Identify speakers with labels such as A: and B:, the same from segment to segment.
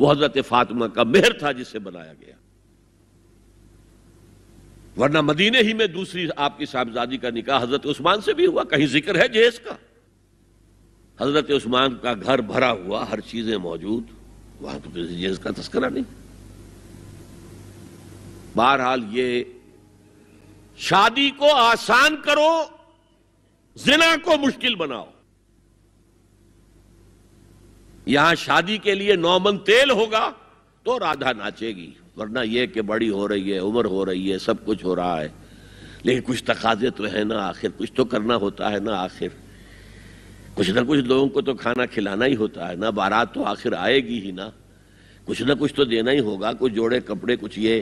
A: वो हजरत फातिमा का मेहर था जिसे बनाया गया वरना मदीने ही में दूसरी आपकी साहबजादी का निकाह हजरत उस्मान से भी हुआ कहीं जिक्र है जेस का हजरत उस्मान का घर भरा हुआ हर चीजें मौजूद वहां तो जेस का तस्करा नहीं बहरहाल ये शादी को आसान करो जिना को मुश्किल बनाओ यहां शादी के लिए नौमन तेल होगा तो राधा नाचेगी वरना यह कि बड़ी हो रही है उम्र हो रही है सब कुछ हो रहा है लेकिन कुछ तकाजे तो है ना आखिर कुछ तो करना होता है ना आखिर कुछ ना कुछ लोगों को तो खाना खिलाना ही होता है ना बारात तो आखिर आएगी ही ना कुछ ना कुछ तो देना ही होगा कुछ जोड़े कपड़े कुछ ये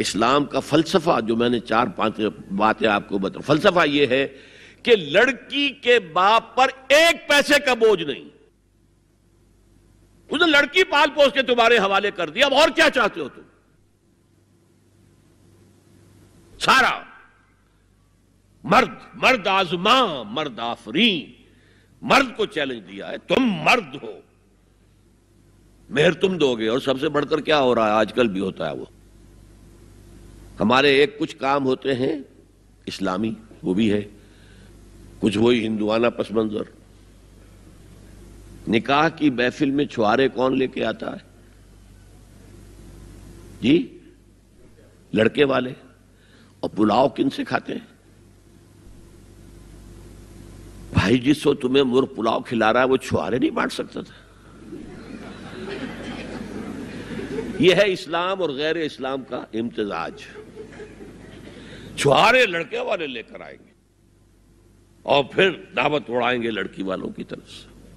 A: इस्लाम का फलसफा जो मैंने चार पांच बातें आपको बता फलसफा ये है कि लड़की के बाप पर एक पैसे का बोझ नहीं लड़की पाल पोस के तुम्हारे हवाले कर दिया अब और क्या चाहते हो तुम सारा मर्द मर्द आजमा मर्द आफरी मर्द को चैलेंज दिया है तुम मर्द हो मेहर तुम दोगे और सबसे बढ़कर क्या हो रहा है आजकल भी होता है वो हमारे एक कुछ काम होते हैं इस्लामी वो भी है कुछ वही हिंदुआना पसमंजर निकाह की महफिल में छुआरे कौन लेके आता है जी लड़के वाले और पुलाव किन से खाते हैं भाई जिसको तुम्हें मुर्ख पुलाव खिला रहा है वो छुआरे नहीं बांट सकता था यह है इस्लाम और गैर इस्लाम का इम्तजाज छुहारे लड़के वाले लेकर आएंगे और फिर दावत उड़ाएंगे लड़की वालों की तरफ से